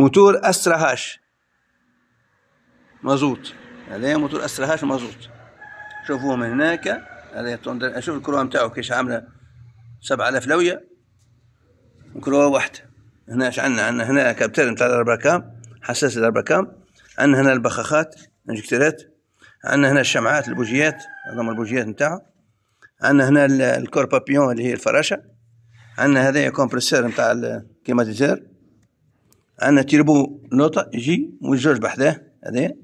موتور اسرع هاش مازوت عليه موتور اسرع هاش مازوت شوفوه من هناك عليه شوف الكروه نتاعو كيش عامله آلاف لويه وكروه واحده هنا اش عندنا عندنا هنا كابتر نتاع الاربكام حساس الاربكام عندنا هنا البخاخات انجكتيرات عندنا هنا الشمعات البوجيات هذوما البوجيات نتاعو عندنا هنا الكور بابيون اللي هي الفراشه عندنا هذايا كومبريسور نتاع الكيماتيزير عندنا تيربو نوطا يجي والجوج بحذاه هذايا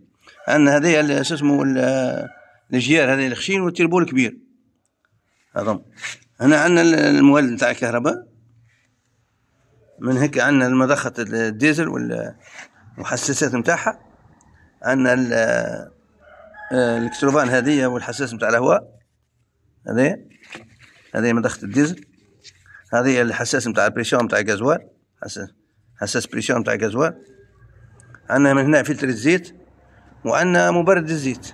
عندنا هذايا شو اسمه الجيار هذايا الخشين والتيربو الكبير هذم هنا عندنا المولد نتاع الكهرباء من هيك عندنا المضخة الديزل والمحسسات نتاعها عندنا الكتروفان آه، هذه والحساس نتاع الهواء هذايا هذه مضخة الديزل هذه الحساس نتاع البريشون نتاع الغازوال حساس حساس بريسيون تاع الجازوال عندنا من هنا فلتر الزيت وعندنا مبرد الزيت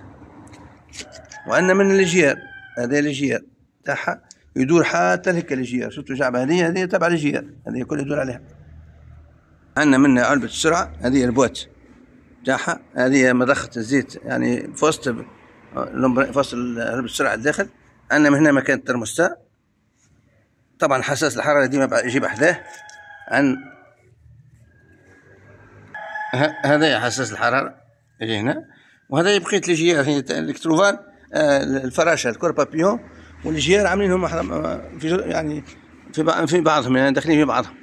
وعندنا من الجير هذا الجير تاعها يدور حتى هكا الجير شفتوا جعبه هذه هذه تبع الجير هذه كل يدور عليها عندنا من علبة السرعة هذه البوات تاعها هذه مضخة الزيت يعني فوسط فوسط علبة السرعة الداخل عندنا من هنا مكان الترموستات طبعا حساس الحرارة ديما يجيب حذاه عن هذا حساس الحراره اللي هنا وهذا يبقي الجيار الالكتروفان آه، الفراشه الكور بابيون والجيار عاملينهم آه، يعني في بعضهم يعني داخلين في بعضهم